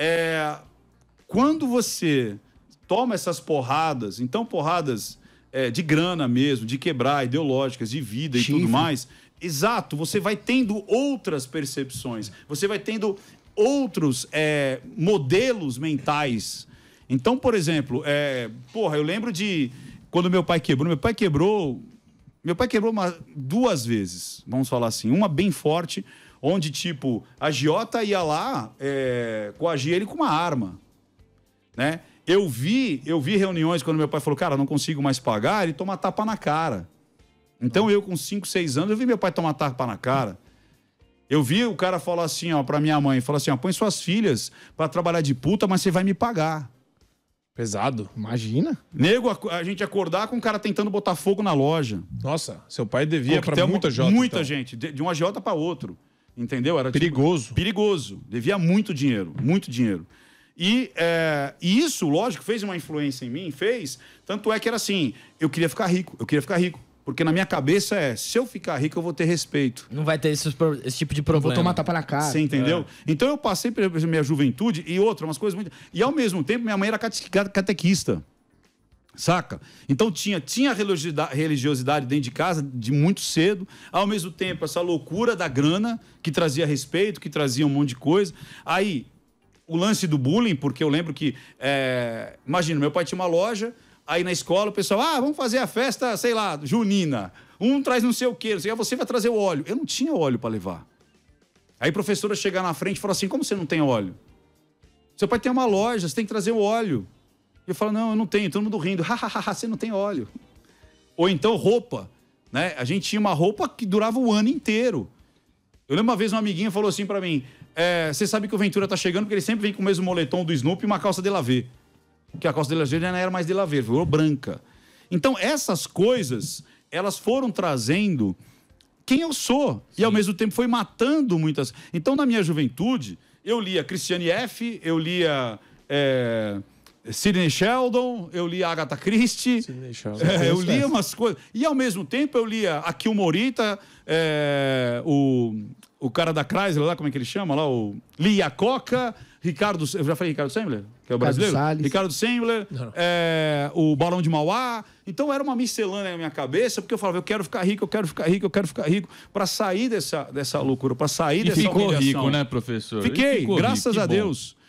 é, quando você toma essas porradas, então porradas é, de grana mesmo, de quebrar, ideológicas, de vida e tudo mais, exato, você vai tendo outras percepções, você vai tendo outros é, modelos mentais. Então, por exemplo, é, porra, eu lembro de quando meu pai quebrou, meu pai quebrou meu pai quebrou uma, duas vezes, vamos falar assim. Uma bem forte, onde, tipo, a Giota ia lá é, coagir ele com uma arma, né? Eu vi, eu vi reuniões quando meu pai falou, cara, não consigo mais pagar, ele toma tapa na cara. Então eu, com 5, 6 anos, eu vi meu pai tomar tapa na cara. Eu vi o cara falar assim, ó, pra minha mãe, falou assim, ó, põe suas filhas para trabalhar de puta, mas você vai me pagar. Pesado, imagina. Nego, a, a, gente acordar com um cara tentando botar fogo na loja. Nossa, seu pai devia para muita jota. Muita então. gente, de, de um agiota para outro. Entendeu? Era tipo, perigoso. Tipo, perigoso. Devia muito dinheiro, muito dinheiro. E, é, e isso, lógico, fez uma influência em mim, fez. Tanto é que era assim: eu queria ficar rico, eu queria ficar rico. Porque na minha cabeça é, se eu ficar rico, eu vou ter respeito. Não vai ter esse, esse tipo de problema. Eu vou tomar tapa na cara. Você entendeu? É. Então eu passei pela minha juventude e outra, umas coisas muito. E ao mesmo tempo, minha mãe era catequista. Saca? Então tinha, tinha religiosidade dentro de casa de muito cedo, ao mesmo tempo essa loucura da grana que trazia respeito, que trazia um monte de coisa. Aí o lance do bullying, porque eu lembro que, é, imagina, meu pai tinha uma loja, Aí na escola o pessoal, ah, vamos fazer a festa, sei lá, junina. Um traz não sei o quê, não sei, você vai trazer o óleo. Eu não tinha óleo para levar. Aí a professora chegar na frente e falar assim: como você não tem óleo? Seu pai tem uma loja, você tem que trazer o óleo. E eu falo: não, eu não tenho. Todo mundo rindo: ha ha ha ha você não tem óleo. Ou então roupa. Né? A gente tinha uma roupa que durava o ano inteiro. Eu lembro uma vez uma amiguinha falou assim para mim: é, você sabe que o Ventura tá chegando porque ele sempre vem com o mesmo moletom do Snoopy e uma calça de lavê que a Costa de la Verde não era mais de Verde, virou branca. Então, essas coisas, elas foram trazendo quem eu sou Sim. e, ao mesmo tempo, foi matando muitas. Então, na minha juventude, eu lia Christiane F., eu lia. É... Sidney Sheldon, eu lia Agatha Christie, é, eu lia umas coisas. E ao mesmo tempo eu lia Akio Morita, é, o, o cara da Chrysler lá, como é que ele chama lá? O Lia Coca, Ricardo, eu já falei Ricardo Sembler, que é o brasileiro? Salles. Ricardo Sembler, é, o Barão de Mauá. Então era uma miscelânea na minha cabeça, porque eu falava, eu quero ficar rico, eu quero ficar rico, eu quero ficar rico, para sair dessa, dessa loucura, para sair e dessa ficou humilhação. ficou rico, né, professor? Fiquei, ficou graças rico, a Deus.